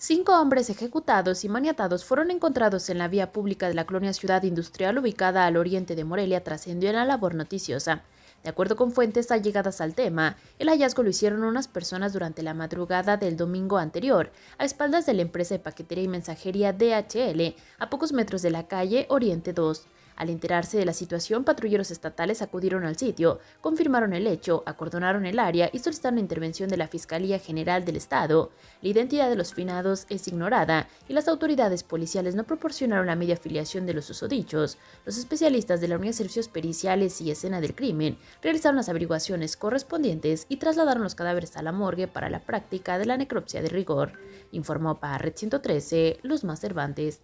Cinco hombres ejecutados y maniatados fueron encontrados en la vía pública de la colonia Ciudad Industrial ubicada al oriente de Morelia, trascendió en la labor noticiosa. De acuerdo con fuentes allegadas al tema, el hallazgo lo hicieron unas personas durante la madrugada del domingo anterior, a espaldas de la empresa de paquetería y mensajería DHL, a pocos metros de la calle Oriente 2. Al enterarse de la situación, patrulleros estatales acudieron al sitio, confirmaron el hecho, acordonaron el área y solicitaron la intervención de la Fiscalía General del Estado. La identidad de los finados es ignorada y las autoridades policiales no proporcionaron la media afiliación de los usodichos. Los especialistas de la Unidad de Servicios Periciales y Escena del Crimen realizaron las averiguaciones correspondientes y trasladaron los cadáveres a la morgue para la práctica de la necropsia de rigor, informó para Red 113 los Más Cervantes.